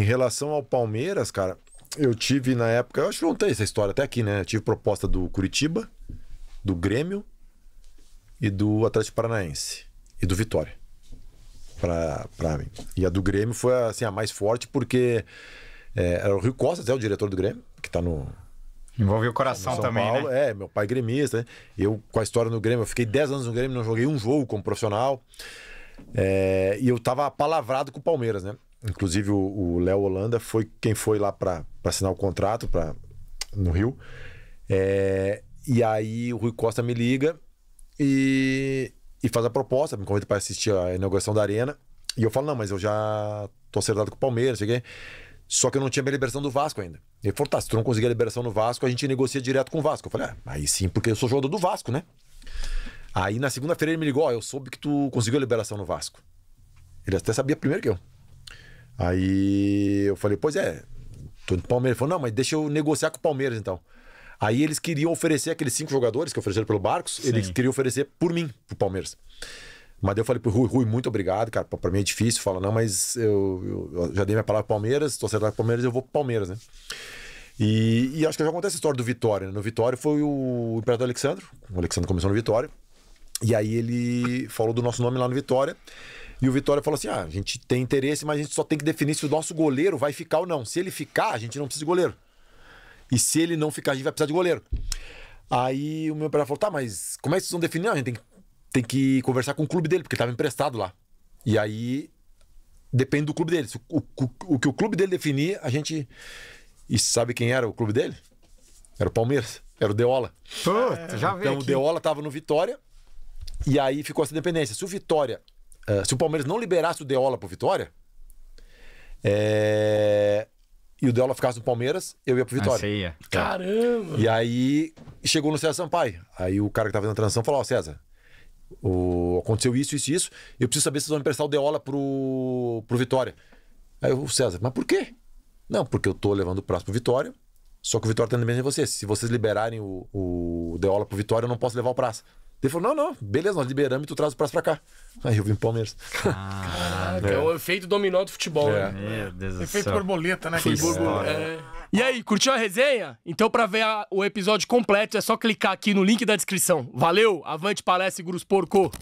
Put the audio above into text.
Em relação ao Palmeiras, cara, eu tive na época, eu acho que não tem essa história até aqui, né? Eu tive proposta do Curitiba, do Grêmio e do Atlético Paranaense e do Vitória para mim. E a do Grêmio foi assim, a mais forte porque é, era o Rio Costa, até o diretor do Grêmio, que está no. Envolve o coração também, Paulo. né? É, meu pai gremista, né? Eu, com a história no Grêmio, eu fiquei 10 anos no Grêmio, não joguei um jogo como profissional. É, e eu tava palavrado com o Palmeiras, né? Inclusive o Léo Holanda foi quem foi lá para assinar o contrato para no Rio. É, e aí o Rui Costa me liga e, e faz a proposta, me convida para assistir a inauguração da arena. E eu falo, não, mas eu já tô acertado com o Palmeiras, sei quê. Só que eu não tinha minha liberação do Vasco ainda. Ele falou, tá, se tu não conseguir a liberação no Vasco, a gente negocia direto com o Vasco. Eu falei, ah, aí sim, porque eu sou jogador do Vasco, né? Aí na segunda-feira ele me ligou, ó, eu soube que tu conseguiu a liberação no Vasco. Ele até sabia primeiro que eu. Aí eu falei, pois é, tô no Palmeiras. Ele falou, não, mas deixa eu negociar com o Palmeiras então. Aí eles queriam oferecer aqueles cinco jogadores que ofereceram pelo Barcos, Sim. eles queriam oferecer por mim, pro Palmeiras. Mas eu falei pro Rui, Rui, muito obrigado, cara. Pra mim é difícil. Fala, não, mas eu, eu, já dei minha palavra pro Palmeiras, tô acertado com o Palmeiras, eu vou pro Palmeiras, né? E, e acho que já acontece a história do Vitória. Né? No Vitória foi o Imperador Alexandre, o Alexandre começou no Vitória. E aí ele falou do nosso nome lá no Vitória. E o Vitória falou assim: ah, a gente tem interesse, mas a gente só tem que definir se o nosso goleiro vai ficar ou não. Se ele ficar, a gente não precisa de goleiro. E se ele não ficar, a gente vai precisar de goleiro. Aí o meu empresário falou: tá, mas como é que vocês vão definir? Não, a gente tem que, tem que conversar com o clube dele, porque ele estava emprestado lá. E aí depende do clube dele. O, o, o, que o clube dele definir, a gente. E sabe quem era o clube dele? Era o Palmeiras, era o Deola. Puta, já Então aqui. o Deola estava no Vitória. E aí ficou essa dependência. Se o Vitória ah, se o Palmeiras não liberasse o Deola pro Vitória, é, e o Deola ficasse no Palmeiras, eu ia pro Vitória. Ia. É. Caramba! E aí chegou no César Sampaio. Aí o cara que tava fazendo a transação falou: Ó, oh, César, o... aconteceu isso, isso e isso, eu preciso saber se vocês vão emprestar o Deola pro, pro Vitória. Aí o César, mas por quê? Não, porque eu tô levando o próximo Vitória, só que o Vitória tá mesmo de vocês. Se vocês liberarem o, o Deola pro Vitória, eu não posso levar o Praça. Ele falou: não, não, beleza, nós liberamos e tu traz o prazo pra cá. Aí eu vim pro Palmeiras. Caraca, é. é o efeito dominó do futebol, é. né? céu. Efeito borboleta, né? Que borboleta. É. é. E aí, curtiu a resenha? Então, pra ver a, o episódio completo, é só clicar aqui no link da descrição. Valeu, avante palestra e Grus Porco!